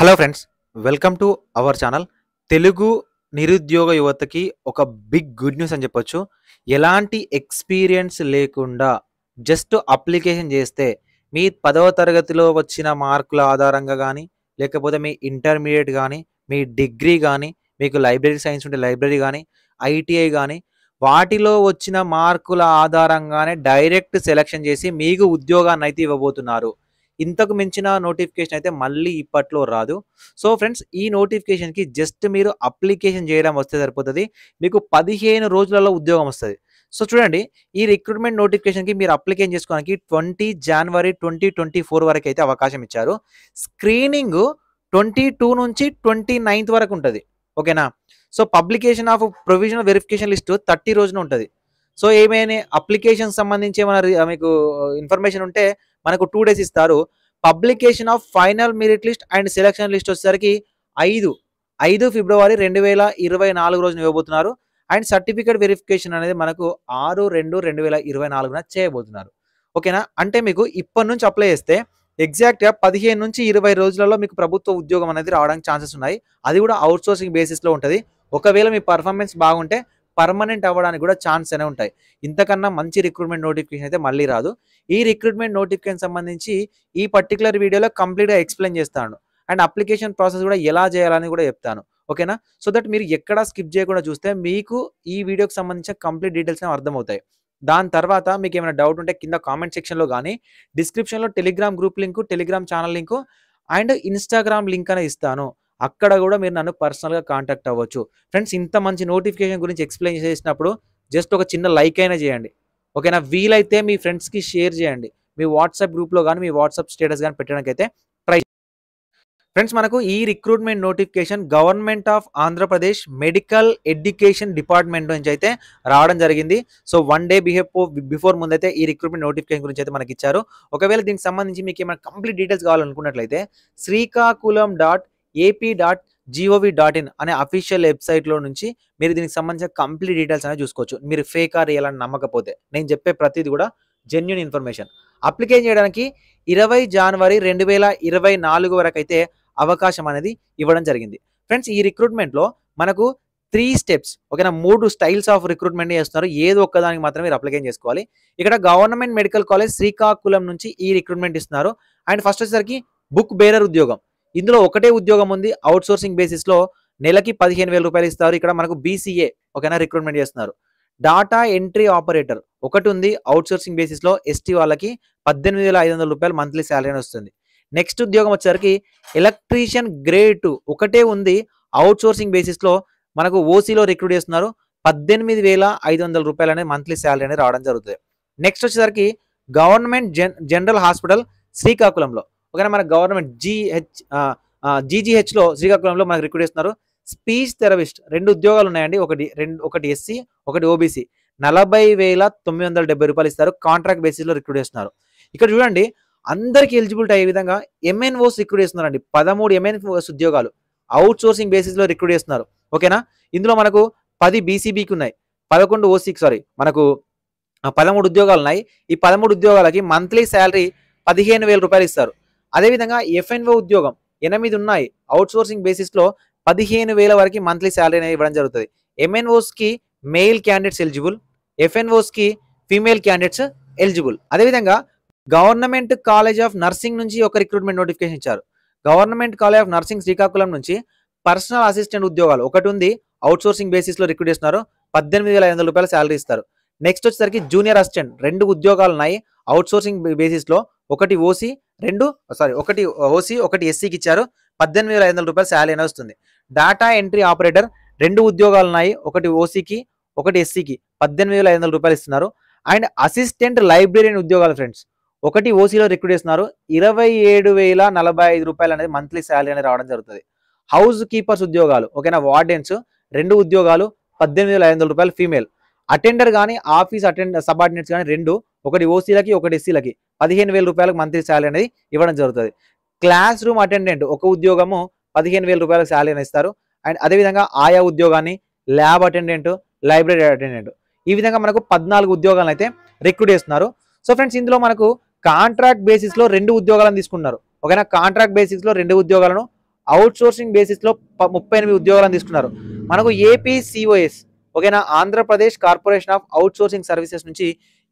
hello friends welcome to our channel Telugu నిరుద్యోగ యువతకి ఒక బిగ్ గుడ్ న్యూస్ అని చెప్పొచ్చు ఎలాంటి ఎక్స్పీరియన్స్ లేకుండా జస్ట్ అప్లికేషన్ చేస్తే మీ పదవ తరగతిలో వచ్చిన మార్కుల ఆధారంగా కానీ లేకపోతే మీ ఇంటర్మీడియట్ కానీ మీ డిగ్రీ కానీ మీకు లైబ్రరీ సైన్స్ ఉంటే లైబ్రరీ కానీ ఐటీఐ కానీ వాటిలో వచ్చిన మార్కుల ఆధారంగానే డైరెక్ట్ సెలెక్షన్ చేసి మీకు ఉద్యోగాన్ని అయితే ఇవ్వబోతున్నారు ఇంతకు మించిన నోటిఫికేషన్ అయితే మళ్ళీ ఇప్పట్లో రాదు సో ఫ్రెండ్స్ ఈ నోటిఫికేషన్కి జస్ట్ మీరు అప్లికేషన్ చేయడం వస్తే సరిపోతుంది మీకు పదిహేను రోజులలో ఉద్యోగం వస్తుంది సో చూడండి ఈ రిక్రూట్మెంట్ నోటిఫికేషన్కి మీరు అప్లికేషన్ చేసుకోవడానికి ట్వంటీ జనవరి ట్వంటీ ట్వంటీ ఫోర్ వరకు అయితే అవకాశం ఇచ్చారు స్క్రీనింగ్ ట్వంటీ టూ నుంచి ట్వంటీ నైన్త్ వరకు ఉంటుంది ఓకేనా so publication of provisional verification list thirty రోజున ఉంటుంది సో ఏమైనా అప్లికేషన్ సంబంధించి ఏమైనా మీకు ఇన్ఫర్మేషన్ ఉంటే మనకు టూ డేస్ ఇస్తారు publication of final merit list and selection list వచ్చేసరికి ఐదు ఐదు ఫిబ్రవరి రెండు వేల ఇరవై నాలుగు రోజున ఇవ్వబోతున్నారు అండ్ సర్టిఫికేట్ వెరిఫికేషన్ అనేది మనకు ఆరు రెండు రెండు వేల ఇరవై నాలుగున చేయబోతున్నారు ఓకేనా అంటే మీకు ఇప్పటి నుంచి అప్లై చేస్తే ఎగ్జాక్ట్గా పదిహేను నుంచి ఇరవై రోజులలో మీకు ప్రభుత్వ ఉద్యోగం అనేది రావడానికి ఛాన్సెస్ ఉన్నాయి అది కూడా అవుట్సోర్సింగ్ బేసిస్లో ఉంటుంది ఒకవేళ మీ పర్ఫార్మెన్స్ బాగుంటే పర్మనెంట్ అవ్వడానికి కూడా ఛాన్స్ అనే ఉంటాయి ఇంతకన్నా మంచి రిక్రూట్మెంట్ నోటిఫికేషన్ అయితే మళ్ళీ రాదు ఈ రిక్రూట్మెంట్ నోటిఫికేషన్ సంబంధించి ఈ పర్టికులర్ వీడియోలో కంప్లీట్గా ఎక్స్ప్లెయిన్ చేస్తాను అండ్ అప్లికేషన్ ప్రాసెస్ కూడా ఎలా చేయాలని కూడా చెప్తాను ఓకేనా సో దట్ మీరు ఎక్కడ స్కిప్ చేయకుండా చూస్తే మీకు ఈ వీడియోకి సంబంధించిన కంప్లీట్ డీటెయిల్స్ అర్థమవుతాయి దాని తర్వాత మీకు ఏమైనా డౌట్ ఉంటే కింద కామెంట్ సెక్షన్లో కానీ డిస్క్రిప్షన్లో Telegram group link Telegram channel link and Instagram link అనే ఇస్తాను అక్కడ కూడా మీరు నన్ను పర్సనల్గా కాంటాక్ట్ అవ్వచ్చు ఫ్రెండ్స్ ఇంత మంచి నోటిఫికేషన్ గురించి ఎక్స్ప్లెయిన్ చేసినప్పుడు జస్ట్ ఒక చిన్న లైక్ అయినా చేయండి ఓకేనా వీలైతే మీ ఫ్రెండ్స్కి షేర్ చేయండి మీ వాట్సాప్ గ్రూప్లో కానీ మీ వాట్సాప్ స్టేటస్ కానీ పెట్టడానికైతే ట్రై ఫ్రెండ్స్ మనకు ఈ recruitment notification government of Andhra Pradesh medical education department నుంచి అయితే రావడం జరిగింది so one day behave before ముందైతే ఈ రిక్రూట్మెంట్ నోటిఫికేషన్ గురించి అయితే మనకి ఇచ్చారు ఒకవేళ దీనికి సంబంధించి మీకు ఏమైనా కంప్లీట్ డీటెయిల్స్ కావాలనుకున్నట్లయితే Srikakulam dot AP dot G O V dot in అనే అఫీషియల్ వెబ్సైట్లో నుంచి మీరు దీనికి సంబంధించిన కంప్లీట్ డీటెయిల్స్ అనేది చూసుకోవచ్చు మీరు ఫేక్ ఆర్ ఇలా నమ్మకపోతే నేను చెప్పే ప్రతిది కూడా జెన్యున్ ఇన్ఫర్మేషన్ అప్లికేషన్ చేయడానికి ఇరవై జనవరి రెండు వేల ఇరవై నాలుగు వరకు అయితే అవకాశం అనేది ఇవ్వడం జరిగింది ఫ్రెండ్స్ ఈ రిక్రూట్మెంట్లో మనకు త్రీ స్టెప్స్ ఓకేనా మూడు స్టైల్స్ ఆఫ్ రిక్రూట్మెంట్ చేస్తున్నారు ఏదో ఒక్కదానికి మాత్రమే మీరు అప్లికేషన్ చేసుకోవాలి ఇక్కడ గవర్నమెంట్ మెడికల్ కాలేజ్ శ్రీకాకుళం నుంచి ఈ రిక్రూట్మెంట్ ఇస్తున్నారు అండ్ ఫస్ట్ వచ్చేసరికి బుక్ బేరర్ ఉద్యోగం ఇందులో ఒకటే ఉద్యోగం ఉంది అవుట్ సోర్సింగ్ బేసిస్లో నెలకి పదిహేను వేల రూపాయలు ఇస్తారు ఇక్కడ మనకు బీసీఏ ఒకనా రిక్రూట్మెంట్ చేస్తున్నారు డాటా ఎంట్రీ ఆపరేటర్ ఒకటి ఉంది అవుట్ సోర్సింగ్ బేసిస్లో ఎస్టీ వాళ్ళకి పద్దెనిమిది వేల ఐదు వందల రూపాయలు మంత్లీ శాలరీ వస్తుంది నెక్స్ట్ ఉద్యోగం వచ్చేసరికి ఎలక్ట్రీషియన్ గ్రేడ్ టూ ఒకటే ఉంది అవుట్ సోర్సింగ్ బేసిస్లో మనకు ఓసీలో రిక్రూట్ చేస్తున్నారు పద్దెనిమిది వేల ఐదు వందల రూపాయలు అనేది మంత్లీ శాలరీ అనేది రావడం జరుగుతుంది నెక్స్ట్ వచ్చేసరికి గవర్నమెంట్ జనరల్ హాస్పిటల్ శ్రీకాకుళంలో ఒకవేళ మన గవర్నమెంట్ జీహెచ్ జీజీహెచ్లో శ్రీకాకుళంలో మనకు రిక్రూట్ చేస్తున్నారు స్పీచ్ థెరపిస్ట్ రెండు ఉద్యోగాలు ఉన్నాయండి ఒకటి రెండు ఒకటి ఎస్సీ ఒకటి ఓబీసీ నలభై వేల తొమ్మిది వందల డెబ్బై రూపాయలు ఇస్తారు కాంట్రాక్ట్ బేసిస్లో రిక్రూట్ చేస్తున్నారు ఇక్కడ చూడండి అందరికీ ఎలిజిబిలిటీ అయ్యే విధంగా ఎంఎన్ఓస్ రిక్రూట్ చేస్తున్నారండి పదమూడు ఎంఎన్ఓస్ ఉద్యోగాలు అవుట్ సోర్సింగ్ బేసిస్లో రిక్రూట్ చేస్తున్నారు ఓకేనా ఇందులో మనకు పది బీసీబీకి ఉన్నాయి పదకొండు ఓసీకి సారీ మనకు పదమూడు ఉద్యోగాలు ఉన్నాయి ఈ పదమూడు ఉద్యోగాలకి మంత్లీ శాలరీ పదిహేను వేల రూపాయలు ఇస్తారు అదేవిధంగా ఎఫ్ఎన్ఓ ఉద్యోగం ఎనిమిది ఉన్నాయి అవుట్సోర్సింగ్ బేసిస్లో పదిహేను వేల వరకు మంత్లీ శాలరీ అనేది ఇవ్వడం జరుగుతుంది ఎంఎన్ఓస్కి మెయిల్ క్యాండిడేట్స్ ఎలిజిబుల్ ఎఫ్ఎన్ఓస్కి ఫీమేల్ క్యాండిడేట్స్ ఎలిజిబుల్ అదేవిధంగా గవర్నమెంట్ కాలేజ్ ఆఫ్ నర్సింగ్ నుంచి ఒక రిక్రూట్మెంట్ నోటిఫికేషన్ ఇచ్చారు government college of nursing Srikakulam నుంచి పర్సనల్ అసిస్టెంట్ ఉద్యోగాలు ఒకటి ఉంది అవుట్సోర్సింగ్ బేసిస్లో రిక్రూట్ చేస్తున్నారు పద్దెనిమిది వేల ఐదు వందల రూపాయల శాలరీ ఇస్తారు నెక్స్ట్ వచ్చేసరికి జూనియర్ అసిస్టెంట్ రెండు ఉద్యోగాలు ఉన్నాయి అవుట్సోర్సింగ్ బేసిస్లో ఒకటి ఓసీ రెండు సారీ oh, ఒకటి oh, ఓసీ ఒకటి ఎస్సీకి ఇచ్చారు పద్దెనిమిది వేల ఐదు వందల రూపాయలు శాలరీ అని వస్తుంది డాటా ఎంట్రీ ఆపరేటర్ రెండు ఉద్యోగాలు ఉన్నాయి ఒకటి ఓసీకి ఒకటి ఎస్సీకి పద్దెనిమిది వేల ఐదు వందల రూపాయలు ఇస్తున్నారు అండ్ అసిస్టెంట్ లైబ్రరీని ఉద్యోగాలు ఫ్రెండ్స్ ఒకటి ఓసీలో రిక్రూట్ చేస్తున్నారు ఇరవై ఏడు వేల నలభై ఐదు రూపాయలు అనేది మంత్లీ శాలరీ అనేది రావడం జరుగుతుంది హౌస్ కీపర్స్ ఉద్యోగాలు ఓకేనా వార్డెన్స్ రెండు ఉద్యోగాలు పద్దెనిమిది వేల ఐదు వందల రూపాయలు ఫీమేల్ అటెండర్ కానీ ఆఫీస్ అటెండ్ సబార్డినేట్స్ కానీ రెండు ఒకటి ఓసీలకి ఒకటి ఎస్సీలకి పదిహేను వేల రూపాయలకు మంత్లీ శాలరీ అనేది ఇవ్వడం జరుగుతుంది క్లాస్ రూమ్ అటెండెంట్ ఒక ఉద్యోగము పదిహేను వేల రూపాయలకు శాలరీ అని ఇస్తారు అండ్ అదేవిధంగా ఆయా ఉద్యోగాన్ని ల్యాబ్ అటెండెంట్ లైబ్రరీ అటెండెంట్ ఈ విధంగా మనకు పద్నాలుగు ఉద్యోగాలను అయితే రిక్రూట్ చేస్తున్నారు సో ఫ్రెండ్స్ ఇందులో మనకు కాంట్రాక్ట్ బేసిస్లో రెండు ఉద్యోగాలను తీసుకున్నారు ఓకేనా కాంట్రాక్ట్ బేసిస్లో రెండు ఉద్యోగాలను అవుట్ సోర్సింగ్ బేసిస్లో ముప్పై ఎనిమిది ఉద్యోగాలను తీసుకున్నారు మనకు ఏపీసీఓఎస్ ఓకేనా Andhra Pradesh corporation of outsourcing services నుంచి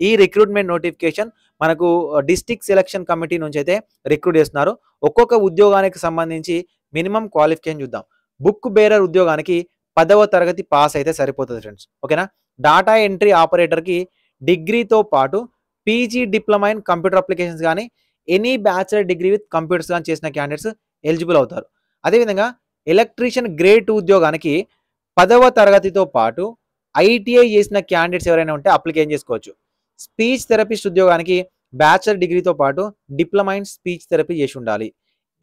ఈ రిక్రూట్మెంట్ నోటిఫికేషన్ మనకు డిస్టిక్ సెలక్షన్ కమిటీ నుంచి అయితే రిక్రూట్ చేస్తున్నారు ఒక్కొక్క ఉద్యోగానికి సంబంధించి మినిమం క్వాలిఫికేషన్ చూద్దాం బుక్ బేరర్ ఉద్యోగానికి పదవ తరగతి పాస్ అయితే సరిపోతుంది ఫ్రెండ్స్ ఓకేనా డాటా ఎంట్రీ ఆపరేటర్కి డిగ్రీతో పాటు PG diploma in computer applications కానీ any bachelor degree with computers కానీ చేసిన క్యాండిడేట్స్ ఎలిజిబుల్ అవుతారు అదేవిధంగా ఎలక్ట్రీషియన్ గ్రేడ్ టూ ఉద్యోగానికి పదవ తరగతితో పాటు ఐటీఐ చేసిన క్యాండిడేట్స్ ఎవరైనా ఉంటే అప్లికేషన్ చేసుకోవచ్చు స్పీచ్ థెరపిస్ట్ ఉద్యోగానికి బ్యాచిలర్ డిగ్రీతో పాటు డిప్లొమా ఇన్ స్పీచ్ థెరపీ చేసి ఉండాలి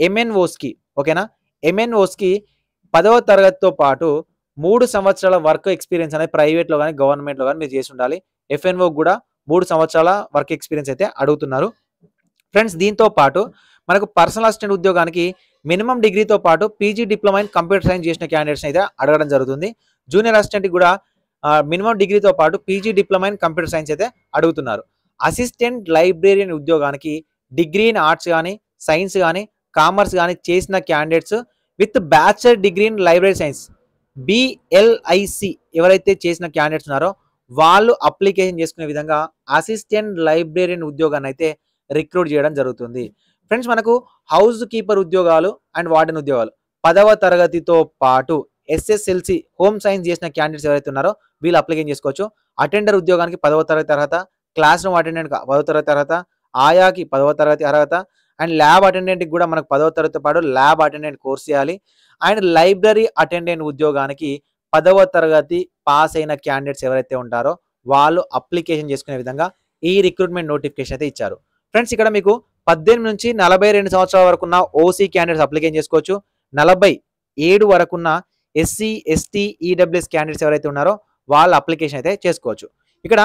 ఎంఎన్ఓస్కి ఓకేనా ఎంఎన్ఓస్కి పదవ తరగతితో పాటు మూడు సంవత్సరాల వర్క్ ఎక్స్పీరియన్స్ అనేది ప్రైవేట్లో కానీ గవర్నమెంట్లో కానీ మీరు చేసి ఉండాలి ఎఫ్ఎన్ఓ కూడా మూడు సంవత్సరాల వర్క్ ఎక్స్పీరియన్స్ అయితే అడుగుతున్నారు ఫ్రెండ్స్ దీంతో పాటు మనకు పర్సనల్ అసిస్టెంట్ ఉద్యోగానికి మినిమం డిగ్రీతో పాటు PG diploma in computer science చేసిన క్యాండిడేట్స్ అయితే అడగడం జరుగుతుంది జూనియర్ అసిస్టెంట్కి కూడా మినిమం డిగ్రీతో పాటు PG diploma in computer science అయితే అడుగుతున్నారు అసిస్టెంట్ లైబ్రేరియన్ ఉద్యోగానికి డిగ్రీ ఇన్ ఆర్ట్స్ కానీ సైన్స్ కానీ కామర్స్ కానీ చేసిన candidates with bachelor degree in library science BLISc ఎవరైతే చేసిన క్యాండిడేట్స్ ఉన్నారో వాళ్ళు అప్లికేషన్ చేసుకునే విధంగా అసిస్టెంట్ లైబ్రేరియన్ ఉద్యోగాన్ని అయితే రిక్రూట్ చేయడం జరుగుతుంది ఫ్రెండ్స్ మనకు హౌస్ కీపర్ ఉద్యోగాలు అండ్ వార్డెన్ ఉద్యోగాలు పదవ తరగతితో పాటు ఎస్ఎస్ఎల్సి హోమ్ సైన్స్ చేసిన క్యాండిడేట్స్ ఎవరైతే ఉన్నారో వీళ్ళు అప్లికేషన్ చేసుకోవచ్చు అటెండర్ ఉద్యోగానికి పదవ తరగతి అర్హత క్లాస్ రూమ్ అటెండెంట్ పదవ తరగతి అర్హత ఆయాకి పదవ తరగతి అర్హత అండ్ ల్యాబ్ అటెండెంట్కి కూడా మనకు పదవ తరగతి పాటు ల్యాబ్ అటెండెంట్ కోర్స్ చేయాలి అండ్ లైబ్రరీ అటెండెంట్ ఉద్యోగానికి పదవ తరగతి పాస్ అయిన క్యాండిడేట్స్ ఎవరైతే ఉంటారో వాళ్ళు అప్లికేషన్ చేసుకునే విధంగా ఈ రిక్రూట్మెంట్ నోటిఫికేషన్ అయితే ఇచ్చారు ఫ్రెండ్స్ ఇక్కడ మీకు పద్దెనిమిది నుంచి నలభై రెండు సంవత్సరాల వరకున్న ఓసీ క్యాండిడేట్స్ అప్లికేషన్ చేసుకోవచ్చు నలభై ఏడు వరకున్న ఎస్సీ ఎస్టీ ఈడబ్ల్యూఎస్ క్యాండిడేట్స్ ఎవరైతే ఉన్నారో వాళ్ళ అప్లికేషన్ అయితే చేసుకోవచ్చు ఇక్కడ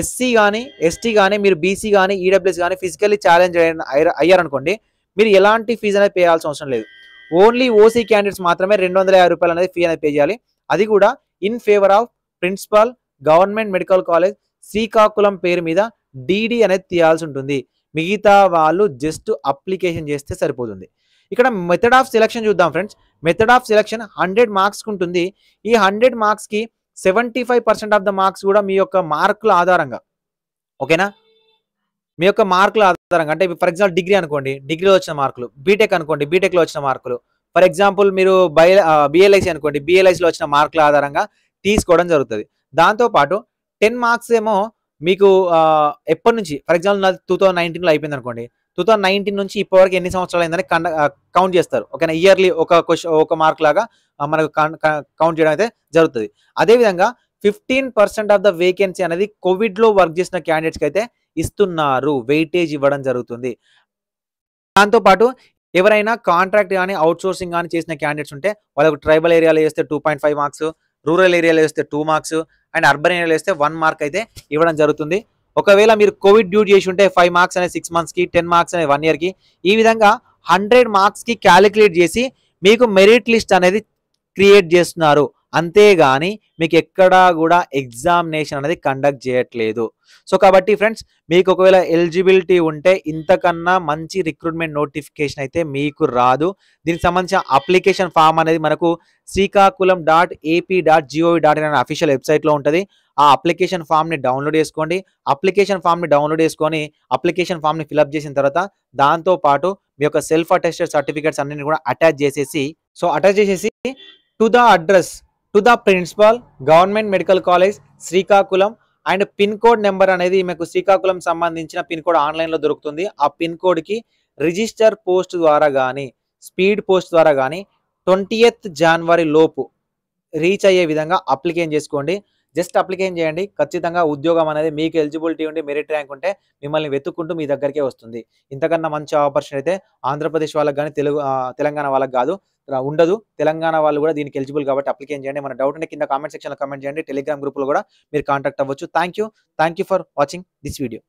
ఎస్సీ కానీ ఎస్టీ కానీ మీరు బీసీ కానీ ఈడబ్ల్యూఎస్ కానీ ఫిజికల్లీ ఛాలెంజ్ అయ్యారనుకోండి మీరు ఎలాంటి ఫీజు అనేది పే చేయాల్సిన అవసరం లేదు ఓన్లీ ఓసీ క్యాండిడేట్స్ మాత్రమే రెండు వందల యాభై రూపాయలు అనేది ఫీ అనేది పే చేయాలి అది కూడా in favour of principal government medical college Srikakulam పేరు మీద డీడీ అనేది తీయాల్సి ఉంటుంది మిగతా వాళ్ళు జస్ట్ అప్లికేషన్ చేస్తే సరిపోతుంది ఇక్కడ మెథడ్ ఆఫ్ సెలక్షన్ చూద్దాం friends method of selection hundred మార్క్స్కి ఉంటుంది ఈ హండ్రెడ్ మార్క్స్కి సెవెంటీ ఆఫ్ ద మార్క్స్ కూడా మీ యొక్క మార్కుల ఆధారంగా ఓకేనా మీ యొక్క మార్కుల ఆధారంగా అంటే ఫర్ ఎగ్జాంపుల్ డిగ్రీ అనుకోండి డిగ్రీలో వచ్చిన మార్కులు బీటెక్ అనుకోండి బీటెక్లో వచ్చిన మార్కులు ఫర్ ఎగ్జాంపుల్ మీరు బై బిఎల్ఐసి అనుకోండి బిఎల్ఐసిలో వచ్చిన మార్కుల ఆధారంగా తీసుకోవడం జరుగుతుంది దాంతోపాటు టెన్ మార్క్స్ ఏమో మీకు ఎప్పటి నుంచి ఫర్ ఎగ్జాంపుల్ నాది టూ థౌసండ్ నైన్టీన్లో అయిపోయింది అనుకోండి టూ థౌసండ్ నైన్టీన్ నుంచి ఇప్పటివరకు ఎన్ని సంవత్సరాలు అయిందని కౌంట్ చేస్తారు ఓకేనా ఇయర్లీ ఒక క్వశ్చన్ ఒక మార్క్ లాగా మనకు కౌంట్ చేయడం అయితే జరుగుతుంది అదేవిధంగా fifteen percent of the vacancy అనేది కోవిడ్లో వర్క్ చేసిన క్యాండిడేట్స్కి అయితే ఇస్తున్నారు వెయిటేజ్ ఇవ్వడం జరుగుతుంది దాంతోపాటు ఎవరైనా కాంట్రాక్ట్ కానీ అవుట్సోర్సింగ్ కానీ చేసిన క్యాండిడేట్స్ ఉంటే వాళ్ళకు ట్రైబల్ ఏరియాలో వేస్తే టూ మార్క్స్ రూరల్ ఏరియాలో వేస్తే టూ మార్క్స్ అండ్ అర్బన్ ఏరియాలో వేస్తే వన్ మార్క్ అయితే ఇవ్వడం జరుగుతుంది ఒకవేళ మీరు కోవిడ్ డ్యూటీ చేసి ఉంటే ఫైవ్ మార్క్స్ అనేది సిక్స్ మంత్స్కి టెన్ మార్క్స్ అనేది వన్ ఇయర్కి ఈ విధంగా హండ్రెడ్ మార్క్స్కి క్యాలిక్యులేట్ చేసి మీకు మెరిట్ లిస్ట్ అనేది క్రియేట్ చేస్తున్నారు అంతేగాని మీకు ఎక్కడా కూడా ఎగ్జామినేషన్ అనేది కండక్ట్ చేయట్లేదు సో కాబట్టి ఫ్రెండ్స్ మీకు ఒకవేళ ఎలిజిబిలిటీ ఉంటే ఇంతకన్నా మంచి రిక్రూట్మెంట్ నోటిఫికేషన్ అయితే మీకు రాదు దీనికి సంబంధించిన అప్లికేషన్ ఫామ్ అనేది మనకు Srikakulam dot AP dot G O V dot in అనే అఫీషియల్ వెబ్సైట్లో ఉంటుంది ఆ అప్లికేషన్ ఫామ్ని డౌన్లోడ్ చేసుకోండి అప్లికేషన్ ఫామ్ని డౌన్లోడ్ చేసుకొని అప్లికేషన్ ఫామ్ని ఫిలప్ చేసిన తర్వాత దాంతోపాటు మీ యొక్క సెల్ఫ్ అటెస్టెడ్ సర్టిఫికేట్స్ అన్నింటిని కూడా అటాచ్ చేసేసి సో అటాచ్ చేసేసి to the address to the principal government medical college Srikakulam and pin code number అనేది ఈమెకు శ్రీకాకుళం సంబంధించిన పిన్ కోడ్ ఆన్లైన్లో దొరుకుతుంది ఆ పిన్ కోడ్కి రిజిస్టర్ పోస్ట్ ద్వారా కానీ స్పీడ్ పోస్ట్ ద్వారా కానీ ట్వంటీ జనవరి లోపు రీచ్ అయ్యే విధంగా అప్లికేషన్ చేసుకోండి జస్ట్ అప్లికేషన్ చేయండి ఖచ్చితంగా ఉద్యోగం అనేది మీకు ఎలిజిబిలిటీ ఉండి మెరిట్ ర్యాంక్ ఉంటే మిమ్మల్ని వెతుక్కుంటూ మీ దగ్గరికే వస్తుంది ఇంతకన్నా మంచి ఆపర్చునిటీ అయితే ఆంధ్రప్రదేశ్ వాళ్ళకి కానీ తెలుగు తెలంగాణ వాళ్ళకి కాదు ఉండదు తెలంగాణ వాళ్ళు కూడా దీనికి ఎలిజిబుల్ కాబట్టి అప్లికేషన్ చేయండి మన డౌట్ ఉంటే కింద కామెంట్ సెక్షన్లో కామెంట్ చేయండి టెలిగ్రామ్ గ్రూప్లో కూడా మీరు కాంటాక్ట్ అవ్వచ్చు thank you for watching this video